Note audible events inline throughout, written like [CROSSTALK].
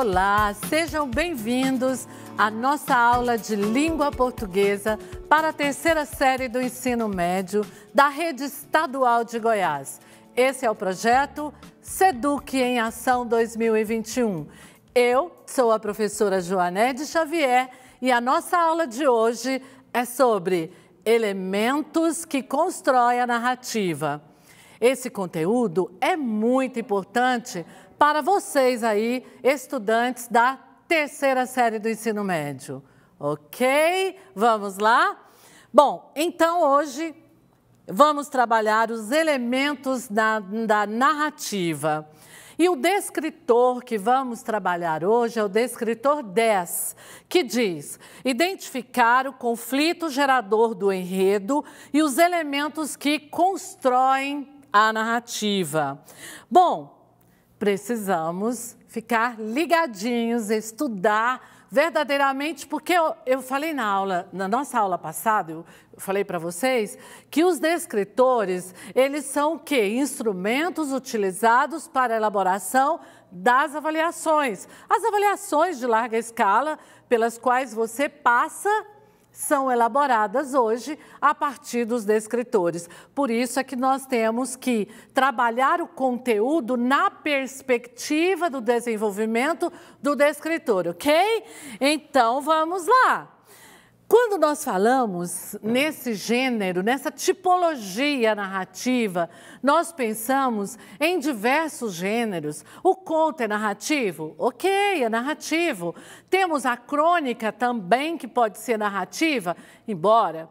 Olá, sejam bem-vindos à nossa aula de língua portuguesa para a terceira série do ensino médio da Rede Estadual de Goiás. Esse é o projeto Seduc em Ação 2021. Eu sou a professora Joanete Xavier e a nossa aula de hoje é sobre elementos que constroem a narrativa. Esse conteúdo é muito importante para vocês aí, estudantes da terceira série do ensino médio. Ok? Vamos lá? Bom, então hoje vamos trabalhar os elementos da, da narrativa. E o descritor que vamos trabalhar hoje é o descritor 10, que diz identificar o conflito gerador do enredo e os elementos que constroem a narrativa. Bom, precisamos ficar ligadinhos, estudar verdadeiramente, porque eu, eu, falei na aula, na nossa aula passada, eu falei para vocês que os descritores, eles são o quê? Instrumentos utilizados para a elaboração das avaliações. As avaliações de larga escala pelas quais você passa são elaboradas hoje a partir dos descritores. Por isso é que nós temos que trabalhar o conteúdo na perspectiva do desenvolvimento do descritor, ok? Então vamos lá. Quando nós falamos nesse gênero, nessa tipologia narrativa, nós pensamos em diversos gêneros. O conto é narrativo? Ok, é narrativo. Temos a crônica também, que pode ser narrativa, embora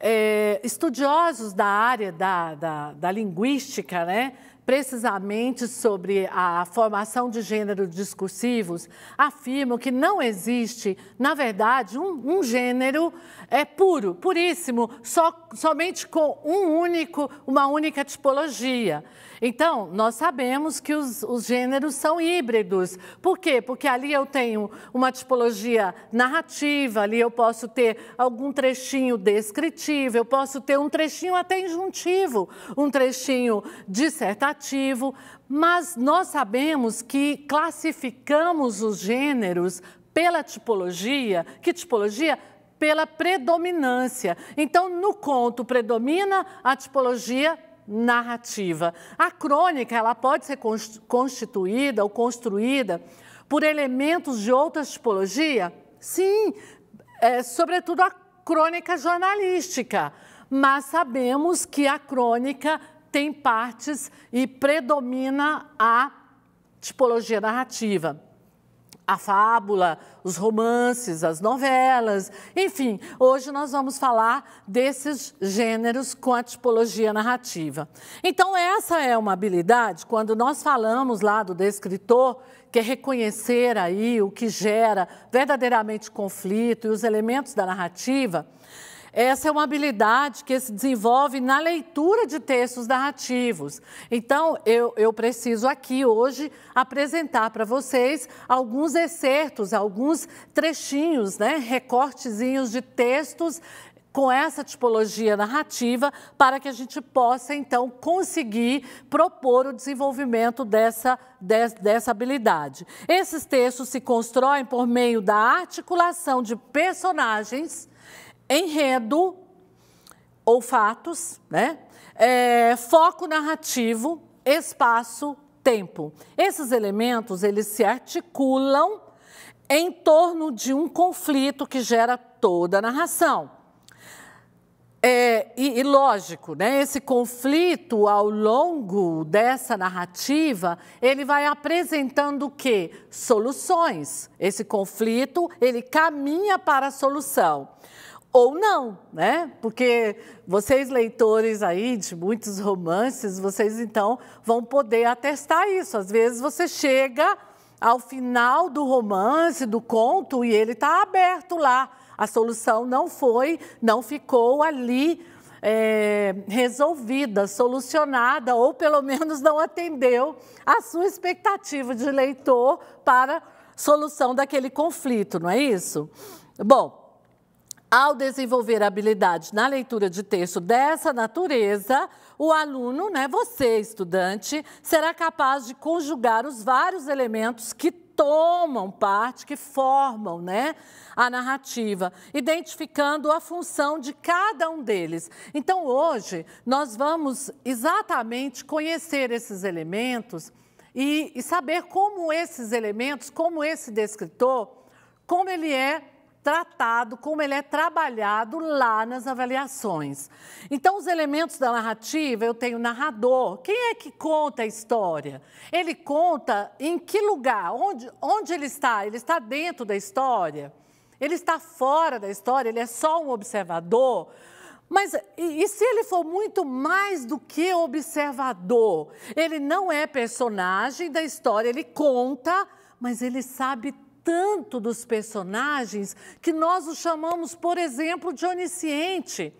é, estudiosos da área da, da, da linguística, né? precisamente sobre a formação de gêneros discursivos, afirmam que não existe, na verdade, um, um gênero é puro, puríssimo, só, somente com um único, uma única tipologia. Então, nós sabemos que os, os gêneros são híbridos. Por quê? Porque ali eu tenho uma tipologia narrativa, ali eu posso ter algum trechinho descritivo, eu posso ter um trechinho até injuntivo, um trechinho dissertativo negativo, mas nós sabemos que classificamos os gêneros pela tipologia. Que tipologia? Pela predominância. Então, no conto predomina a tipologia narrativa. A crônica, ela pode ser constituída ou construída por elementos de outra tipologia? Sim, é, sobretudo a crônica jornalística. Mas sabemos que a crônica tem partes e predomina a tipologia narrativa. A fábula, os romances, as novelas, enfim, hoje nós vamos falar desses gêneros com a tipologia narrativa. Então, essa é uma habilidade, quando nós falamos lá do descritor, que é reconhecer aí o que gera verdadeiramente conflito e os elementos da narrativa, essa é uma habilidade que se desenvolve na leitura de textos narrativos. Então, eu, eu preciso aqui hoje apresentar para vocês alguns excertos, alguns trechinhos, né, recortezinhos de textos com essa tipologia narrativa para que a gente possa, então, conseguir propor o desenvolvimento dessa, dessa habilidade. Esses textos se constroem por meio da articulação de personagens enredo ou fatos, né? É, foco narrativo, espaço, tempo. Esses elementos eles se articulam em torno de um conflito que gera toda a narração. É, e, e, lógico, né, esse conflito ao longo dessa narrativa, ele vai apresentando o quê? Soluções. Esse conflito, ele caminha para a solução ou não, né? Porque vocês leitores aí de muitos romances, vocês então vão poder atestar isso. Às vezes você chega ao final do romance, do conto e ele está aberto lá. A solução não foi, não ficou ali é, resolvida, solucionada ou pelo menos não atendeu a sua expectativa de leitor para solução daquele conflito, não é isso? Bom. Ao desenvolver habilidades na leitura de texto dessa natureza, o aluno, né, você, estudante, será capaz de conjugar os vários elementos que tomam parte, que formam né, a narrativa, identificando a função de cada um deles. Então, hoje, nós vamos exatamente conhecer esses elementos e, e saber como esses elementos, como esse descritor, como ele é tratado, como ele é trabalhado lá nas avaliações. Então, os elementos da narrativa, eu tenho narrador. Quem é que conta a história? Ele conta em que lugar? Onde, onde ele está? Ele está dentro da história? Ele está fora da história? Ele é só um observador? Mas e, e, se ele for muito mais do que observador? Ele não é personagem da história, ele conta, mas ele sabe tanto dos personagens que nós o chamamos, por exemplo, de onisciente.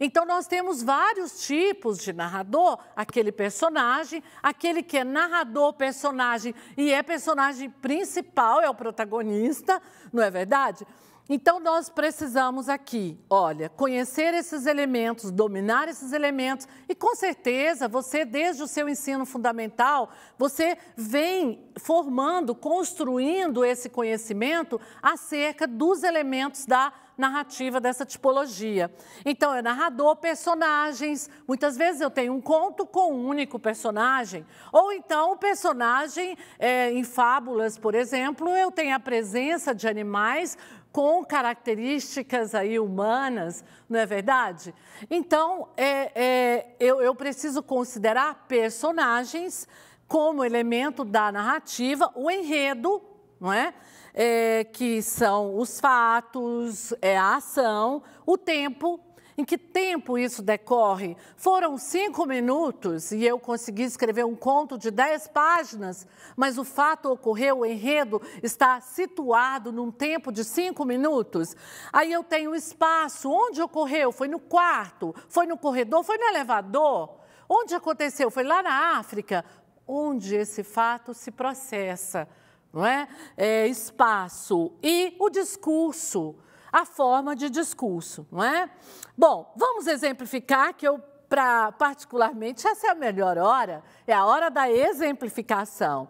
Então, nós temos vários tipos de narrador: aquele personagem, aquele que é narrador, personagem e é personagem principal, é o protagonista, não é verdade? Então, nós precisamos aqui, olha, conhecer esses elementos, dominar esses elementos, e com certeza você, desde o seu ensino fundamental, você vem formando, construindo esse conhecimento acerca dos elementos da narrativa dessa tipologia. Então, é narrador, personagens. Muitas vezes eu tenho um conto com um único personagem. Ou então, o personagem é, em fábulas, por exemplo, eu tenho a presença de animais com características aí humanas, não é verdade? Então, é, é, eu, eu preciso considerar personagens como elemento da narrativa, o enredo, não é? é que são os fatos, é a ação, o tempo em que tempo isso decorre? Foram cinco minutos e eu consegui escrever um conto de dez páginas, mas o fato ocorreu, o enredo está situado num tempo de cinco minutos. Aí eu tenho espaço. Onde ocorreu? Foi no quarto? Foi no corredor? Foi no elevador? Onde aconteceu? Foi lá na África? Onde esse fato se processa? Não é? é espaço e o discurso a forma de discurso, não é? Bom, vamos exemplificar que eu para particularmente essa é a melhor hora, é a hora da exemplificação.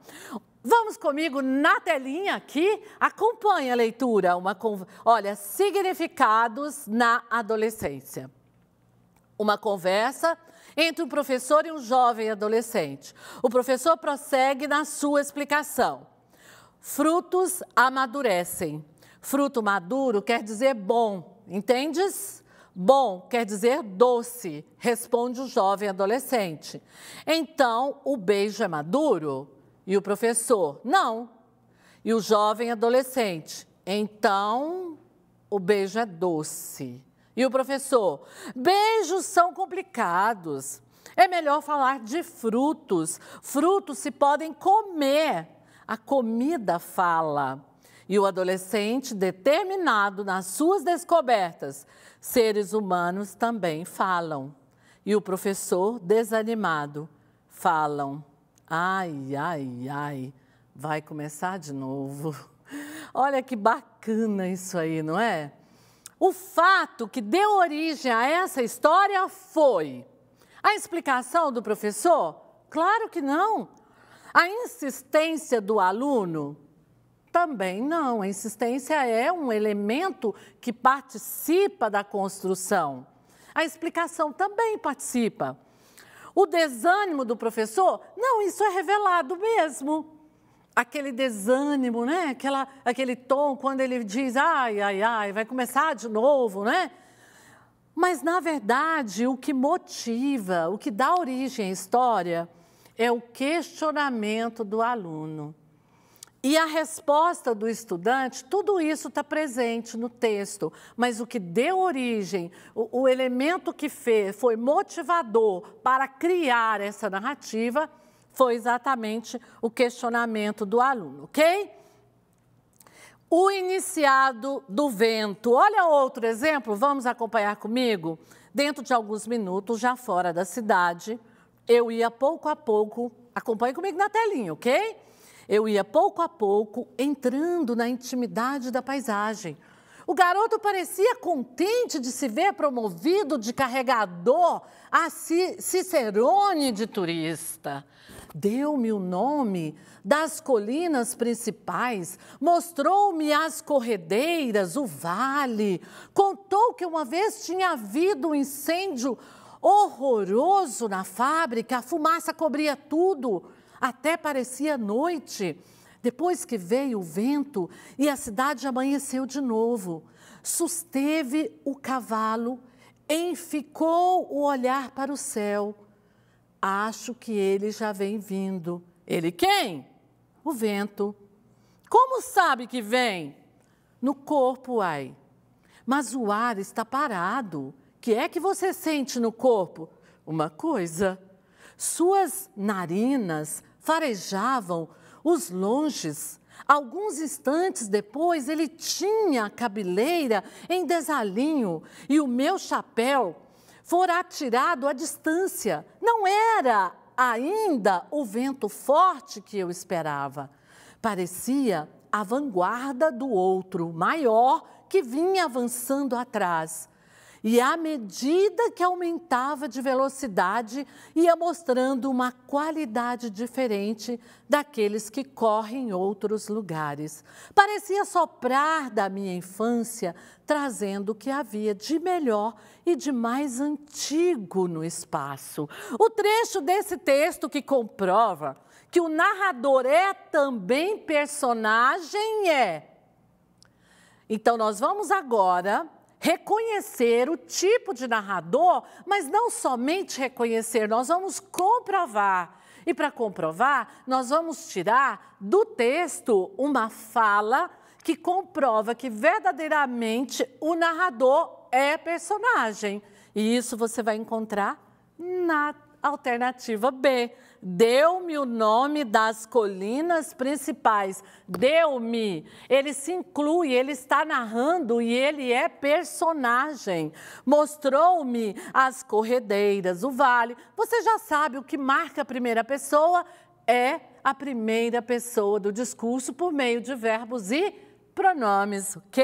Vamos comigo na telinha aqui, acompanhe a leitura, uma olha, significados na adolescência. Uma conversa entre um professor e um jovem adolescente. O professor prossegue na sua explicação. Frutos amadurecem, Fruto maduro quer dizer bom, entendes? Bom quer dizer doce, responde o jovem adolescente. Então, o beijo é maduro? E o professor, não. E o jovem adolescente, então, o beijo é doce. E o professor, beijos são complicados. É melhor falar de frutos. Frutos se podem comer. A comida fala e o adolescente determinado nas suas descobertas, seres humanos também falam. E o professor desanimado, falam. Ai, ai, ai, vai começar de novo. [LAUGHS] Olha que bacana isso aí, não é? O fato que deu origem a essa história foi a explicação do professor? Claro que não. A insistência do aluno? Também não. A insistência é um elemento que participa da construção. A explicação também participa. O desânimo do professor, não, isso é revelado mesmo. Aquele desânimo, né? Aquela, aquele tom quando ele diz, ai, ai, ai, vai começar de novo, né? Mas, na verdade, o que motiva, o que dá origem à história é o questionamento do aluno. E a resposta do estudante, tudo isso está presente no texto, mas o que deu origem, o, o, elemento que fez, foi motivador para criar essa narrativa, foi exatamente o questionamento do aluno, ok? O iniciado do vento. Olha outro exemplo, vamos acompanhar comigo? Dentro de alguns minutos, já fora da cidade, eu ia pouco a pouco, acompanhe comigo na telinha, ok? Eu ia pouco a pouco entrando na intimidade da paisagem. O garoto parecia contente de se ver promovido de carregador a Cicerone de turista. Deu-me o nome das colinas principais, mostrou-me as corredeiras, o vale, contou que uma vez tinha havido um incêndio horroroso na fábrica, a fumaça cobria tudo até parecia noite. Depois que veio o vento e a cidade amanheceu de novo, susteve o cavalo, enficou o olhar para o céu. Acho que ele já vem vindo. Ele quem? O vento. Como sabe que vem? No corpo, ai. Mas o ar está parado. Que é que você sente no corpo? Uma coisa. Suas narinas farejavam os longes. Alguns instantes depois, ele tinha a cabeleira em desalinho e o meu chapéu fora atirado à distância. Não era ainda o vento forte que eu esperava. Parecia a vanguarda do outro, maior, que vinha avançando atrás. E à medida que aumentava de velocidade, ia mostrando uma qualidade diferente daqueles que correm em outros lugares. Parecia soprar da minha infância, trazendo o que havia de melhor e de mais antigo no espaço. O trecho desse texto que comprova que o narrador é também personagem é. Então, nós vamos agora reconhecer o tipo de narrador, mas não somente reconhecer, nós vamos comprovar. E para comprovar, nós vamos tirar do texto uma fala que comprova que verdadeiramente o narrador é personagem. E isso você vai encontrar na alternativa B. Deu-me o nome das colinas principais. Deu-me. Ele se inclui, ele está narrando e ele é personagem. Mostrou-me as corredeiras, o vale. Você já sabe o que marca a primeira pessoa é a primeira pessoa do discurso por meio de verbos e pronomes, ok?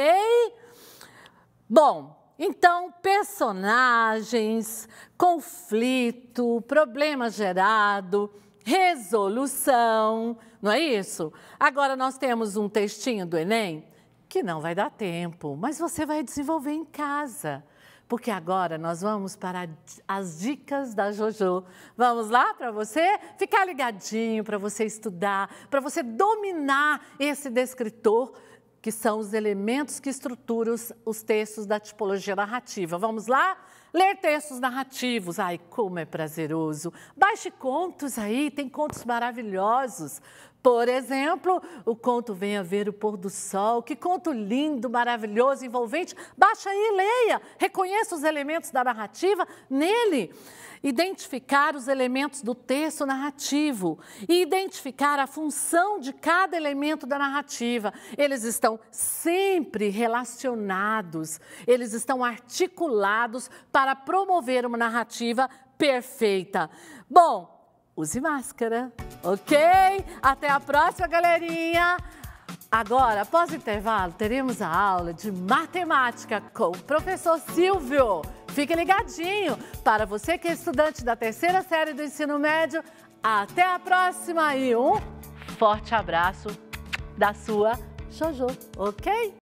Bom, então, personagens, conflito, problema gerado, resolução, não é isso? Agora nós temos um textinho do Enem que não vai dar tempo, mas você vai desenvolver em casa. Porque agora nós vamos para as dicas da JoJo. Vamos lá para você ficar ligadinho, para você estudar, para você dominar esse descritor que são os elementos que estruturam os, textos da tipologia narrativa. Vamos lá? Ler textos narrativos, ai, como é prazeroso. Baixe contos aí, tem contos maravilhosos. Por exemplo, o conto Venha Ver o Pôr do Sol. Que conto lindo, maravilhoso, envolvente. Baixa aí, leia, reconheça os elementos da narrativa nele. Identificar os elementos do texto narrativo e identificar a função de cada elemento da narrativa. Eles estão sempre relacionados, eles estão articulados para promover uma narrativa perfeita. Bom, use máscara, ok? Até a próxima, galerinha! Agora, após o intervalo, teremos a aula de matemática com o professor Silvio. Fique ligadinho! Para você que é estudante da terceira série do ensino médio, até a próxima e um forte abraço da sua Jojo, ok?